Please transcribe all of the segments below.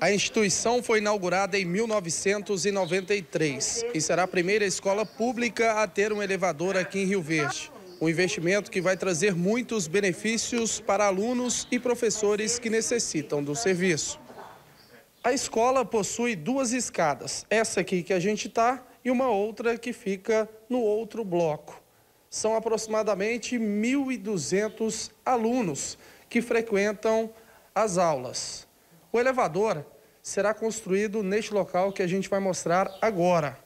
A instituição foi inaugurada em 1993 e será a primeira escola pública a ter um elevador aqui em Rio Verde. Um investimento que vai trazer muitos benefícios para alunos e professores que necessitam do serviço. A escola possui duas escadas, essa aqui que a gente está e uma outra que fica no outro bloco. São aproximadamente 1.200 alunos que frequentam as aulas. O elevador será construído neste local que a gente vai mostrar agora.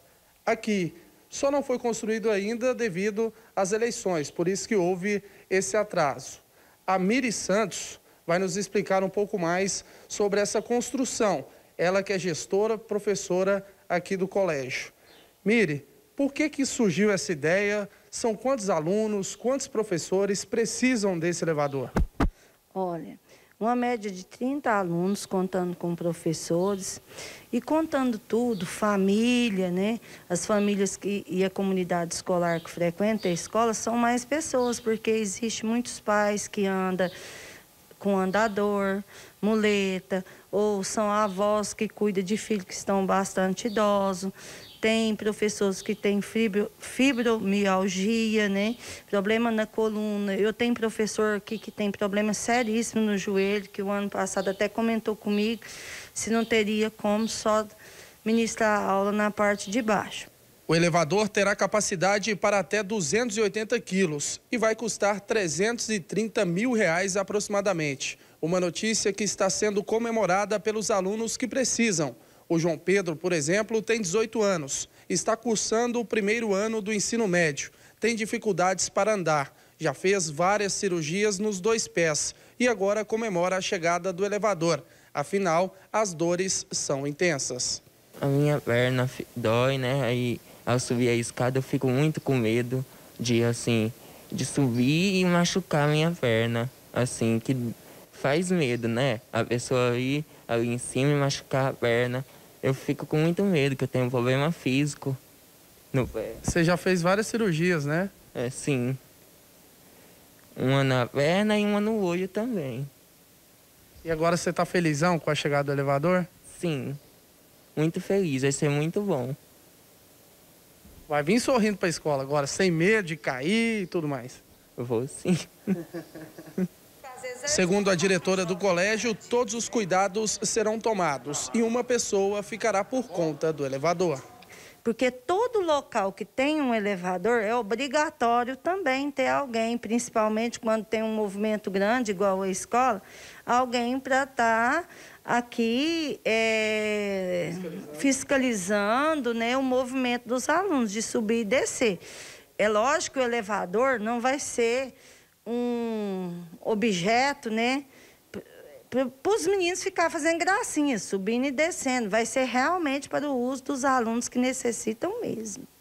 Aqui. Só não foi construído ainda devido às eleições, por isso que houve esse atraso. A Miri Santos vai nos explicar um pouco mais sobre essa construção. Ela que é gestora, professora aqui do colégio. Mire, por que, que surgiu essa ideia? São quantos alunos, quantos professores precisam desse elevador? Olha, uma média de 30 alunos, contando com professores e contando tudo, família, né? As famílias que, e a comunidade escolar que frequenta a escola são mais pessoas, porque existe muitos pais que andam com andador, muleta, ou são avós que cuidam de filhos que estão bastante idosos tem professores que têm fibro, fibromialgia, né? Problema na coluna. Eu tenho professor aqui que tem problema seríssimo no joelho, que o ano passado até comentou comigo se não teria como só ministrar a aula na parte de baixo. O elevador terá capacidade para até 280 quilos e vai custar 330 mil reais aproximadamente. Uma notícia que está sendo comemorada pelos alunos que precisam. O João Pedro, por exemplo, tem 18 anos, está cursando o primeiro ano do ensino médio, tem dificuldades para andar, já fez várias cirurgias nos dois pés e agora comemora a chegada do elevador. Afinal, as dores são intensas. A minha perna dói, né? Aí ao subir a escada eu fico muito com medo de assim de subir e machucar minha perna, assim que faz medo, né? A pessoa ir ali em cima e machucar a perna eu fico com muito medo, que eu tenho um problema físico no pé. Você já fez várias cirurgias, né? É, sim. Uma na perna e uma no olho também. E agora você tá felizão com a chegada do elevador? Sim. Muito feliz, vai ser muito bom. Vai vir sorrindo pra escola agora, sem medo de cair e tudo mais. Eu vou sim. Segundo a diretora do colégio, todos os cuidados serão tomados e uma pessoa ficará por conta do elevador. Porque todo local que tem um elevador é obrigatório também ter alguém, principalmente quando tem um movimento grande, igual a escola, alguém para estar tá aqui é, fiscalizando. né, o movimento dos alunos de subir e descer. É lógico que o elevador não vai ser um objeto, né? Para os meninos ficar fazendo gracinha, subindo e descendo. Vai ser realmente para o uso dos alunos que necessitam mesmo.